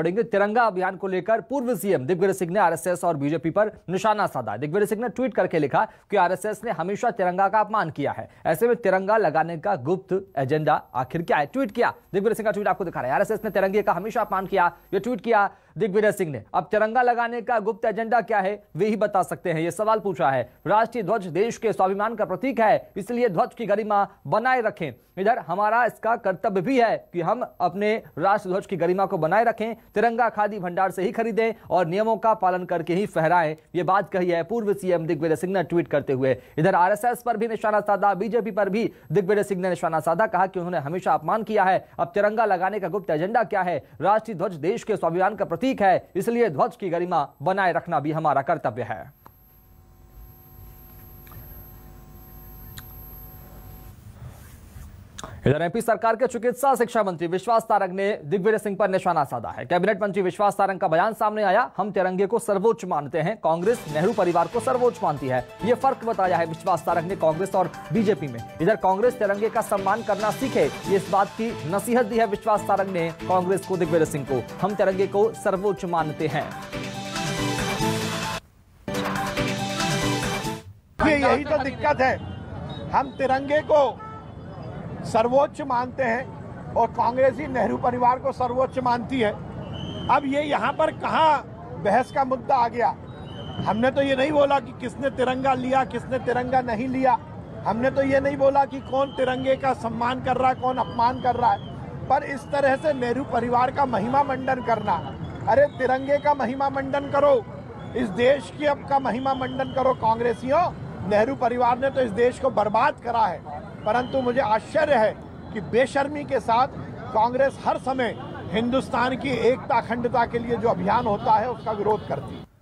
पढ़ेंगे तिरंगा अभियान को लेकर पूर्व सीएम दिग्विजय सिंह ने आरएसएस और बीजेपी पर निशाना साधा दिग्विजय सिंह ने ट्वीट करके लिखा कि आरएसएस ने हमेशा तिरंगा का अपमान किया है ऐसे में तिरंगा लगाने का गुप्त एजेंडा आखिर क्या है ट्वीट किया दिग्विजय सिंह का ट्वीट आपको दिखा रहा है आरएसएस ने तिरंगे का हमेशा अपमान किया यह ट्वीट किया दिग्विजय सिंह ने अब तिरंगा लगाने का गुप्त एजेंडा क्या है वे ही बता सकते हैं ये सवाल पूछा है राष्ट्रीय ध्वज देश के स्वाभिमान का प्रतीक है इसलिए ध्वज की गरिमा बनाए रखें इधर हमारा इसका कर्तव्य भी है कि हम अपने राष्ट्र ध्वज की गरिमा को बनाए रखें तिरंगा खादी भंडार से ही खरीदें और नियमों का पालन करके ही फहराएं ये बात कही है पूर्व सीएम दिग्विजय सिंह ने ट्वीट करते हुए इधर आरएसएस पर भी निशाना साधा बीजेपी पर भी दिग्विजय सिंह ने निशाना साधा कहा कि उन्होंने हमेशा अपमान किया है अब तिरंगा लगाने का गुप्त एजेंडा क्या है राष्ट्रीय ध्वज देश के स्वाभिमान का प्रतीक है इसलिए ध्वज की गरिमा बनाए रखना भी हमारा कर्तव्य है इधर एमपी सरकार के चिकित्सा शिक्षा मंत्री विश्वास तारंग ने दिग्विजय सिंह पर निशाना साधा है कैबिनेट मंत्री विश्वास तारंग का बयान सामने आया हम तिरंगे को सर्वोच्च मानते हैं कांग्रेस नेहरू परिवार को सर्वोच्च मानती है ये फर्क बताया है विश्वास तारंग ने कांग्रेस और बीजेपी में इधर कांग्रेस तिरंगे का सम्मान करना सीखे ये इस बात की नसीहत दी है विश्वास तारंग ने कांग्रेस को दिग्विजय सिंह को हम तिरंगे को सर्वोच्च मानते हैं यही तो दिक्कत है हम तिरंगे को सर्वोच्च मानते हैं और कांग्रेस ही नेहरू परिवार को सर्वोच्च मानती है अब ये यहाँ पर कहाँ बहस का मुद्दा आ गया हमने तो ये नहीं बोला कि किसने तिरंगा लिया किसने तिरंगा नहीं लिया हमने तो ये नहीं बोला कि कौन तिरंगे का सम्मान कर रहा है कौन अपमान कर रहा है पर इस तरह से नेहरू परिवार का महिमा मंडन करना अरे तिरंगे का महिमा मंडन करो इस देश की अब का महिमा मंडन करो कांग्रेसियों नेहरू परिवार ने तो इस देश को बर्बाद करा है परंतु मुझे आश्चर्य है कि बेशर्मी के साथ कांग्रेस हर समय हिंदुस्तान की एकता अखंडता के लिए जो अभियान होता है उसका विरोध करती है